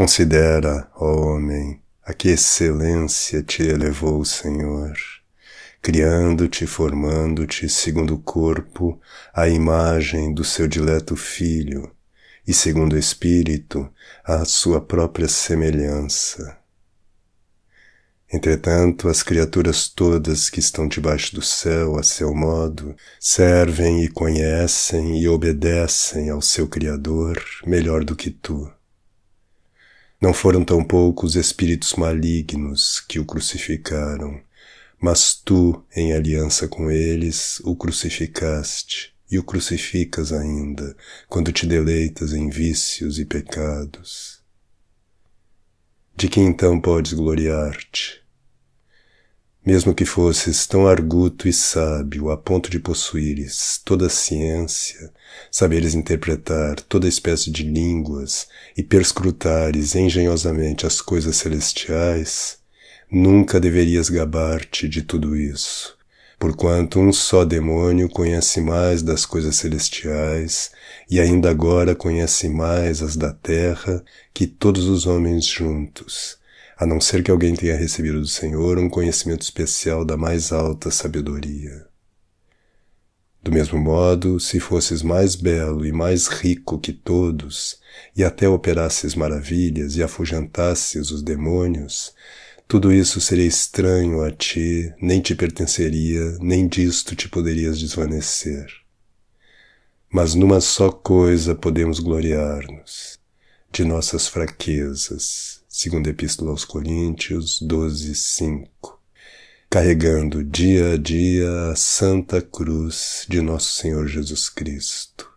Considera, ó homem, a que excelência te elevou o Senhor, criando-te e formando-te segundo o corpo, a imagem do seu dileto Filho, e segundo o Espírito, à sua própria semelhança. Entretanto, as criaturas todas que estão debaixo do céu, a seu modo, servem e conhecem e obedecem ao seu Criador melhor do que tu não foram tão poucos espíritos malignos que o crucificaram, mas tu, em aliança com eles, o crucificaste e o crucificas ainda, quando te deleitas em vícios e pecados. De que então podes gloriar-te? Mesmo que fosses tão arguto e sábio a ponto de possuíres toda a ciência, saberes interpretar toda espécie de línguas e perscrutares engenhosamente as coisas celestiais, nunca deverias gabar-te de tudo isso, porquanto um só demônio conhece mais das coisas celestiais e ainda agora conhece mais as da terra que todos os homens juntos a não ser que alguém tenha recebido do Senhor um conhecimento especial da mais alta sabedoria. Do mesmo modo, se fosses mais belo e mais rico que todos, e até operasses maravilhas e afugentasses os demônios, tudo isso seria estranho a ti, nem te pertenceria, nem disto te poderias desvanecer. Mas numa só coisa podemos gloriar-nos, de nossas fraquezas, Segunda Epístola aos Coríntios 12, 5. Carregando dia a dia a santa cruz de nosso Senhor Jesus Cristo.